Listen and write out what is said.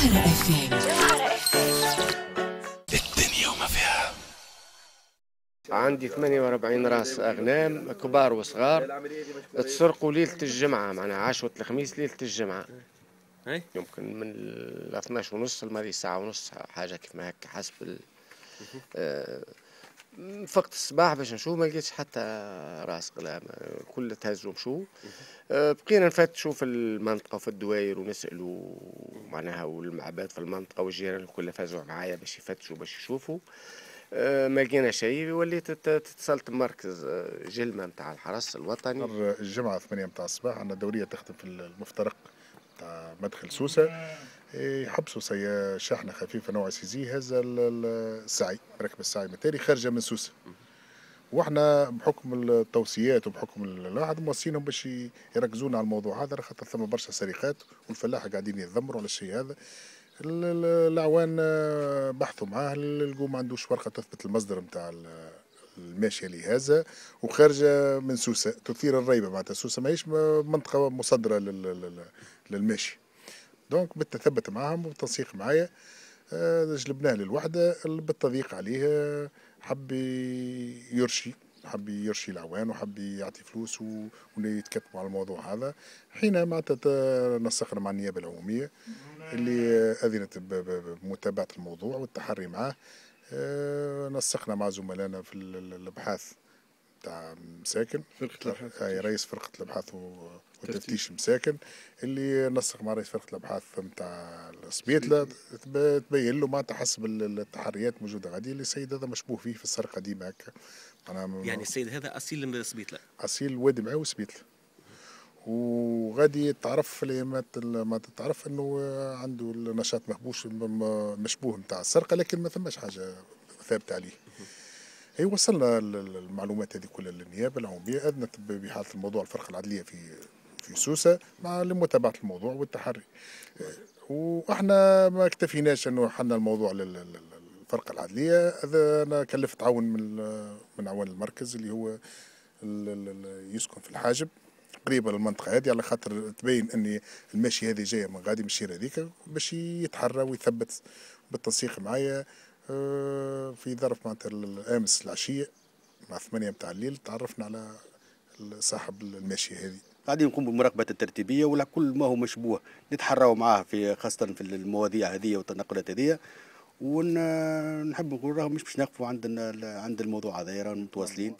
جوهرة اف ام الدنيا وما فيها عندي 48 راس اغنام كبار وصغار تسرقوا ليله الجمعه معناها عشوه الخميس ليله الجمعه يمكن من ال 12 ونص الماضي ساعه ونص حاجه كيف ما هكا حسب ال فقت الصباح باش نشوف ما لقيتش حتى راس قلام كل تهز ومشو آه، بقينا نفتشوا في المنطقه في الدوائر ونسالوا معناها والمعباد في المنطقه والجيران الكل فازوا معايا باش يفتشوا باش يشوفوا آه، ما لقينا شيء وليت اتصلت بمركز آه، جلمه نتاع الحرس الوطني الجمعه 8 نتاع الصباح عندنا دوريه تخدم في المفترق نتاع مدخل سوسه يحبسوا إيه، سي شحنة خفيفة نوع سي زي هذا السعي ركب السعي متاري خارجة من سوسة واحنا بحكم التوصيات وبحكم الواحد موصينهم باش يركزون على الموضوع هذا خاطر ثم برشا سرقات والفلاحة قاعدين يتذمروا على الشيء هذا الاعوان آه، بحثوا معاه لقوا ما عندوش ورقة تثبت المصدر نتاع الماشيه لهذا وخارجه من سوسه تثير الريبه معناتها سوسه ماهيش منطقه مصدره للماشي دونك بالتثبت معاهم وبالتنسيق معايا جلبناه آه، للوحدة بالتضييق عليه آه، حب يرشي حب يرشي العوان وحب يعطي فلوس ويتكتبوا على الموضوع هذا حين ما نسقنا مع النيابة العمومية اللي أذنت بمتابعة الموضوع والتحري معه آه، نسقنا مع زملائنا في الأبحاث بتاع مساكن فرقه الابحاث آه، رئيس فرقه الابحاث والتفتيش مساكن اللي نسق مع رئيس فرقه الابحاث نتاع سبيتلا تبين له معناتها حسب التحريات موجودة غادي اللي السيد هذا مشبوه فيه في السرقه ديما هكا يعني السيد هذا اصيل من سبيتلا اصيل وادي معاه وسبيتلا وغادي تعرف ما ما تتعرف انه عنده النشاط مهبوش مشبوه نتاع السرقه لكن ما ثماش حاجه ثابته عليه اي وصلنا المعلومات هذه كلها للنيابه العموميه اذنت باحاله الموضوع الفرقه العدليه في في سوسه مع لمتابعه الموضوع والتحري واحنا ما اكتفيناش انه حلنا الموضوع للفرقه العدليه هذا انا كلفت عون من من عوان المركز اللي هو يسكن في الحاجب قريبه للمنطقه هذه على خاطر تبين ان الماشيه هذه جايه من غادي من الشير هذيك باش يتحرى ويثبت بالتنسيق معايا آه، في ظرف معناتها الامس العشيه مع ثمانية متاع الليل تعرفنا على صاحب الماشيه هذه قاعدين نقوم بمراقبه الترتيبيه ولا كل ما هو مشبوه نتحراو معاه في خاصه في المواضيع هذه والتنقلات هذه ونحب نقول راهم مش باش نقفوا عند عند الموضوع هذا راهم متواصلين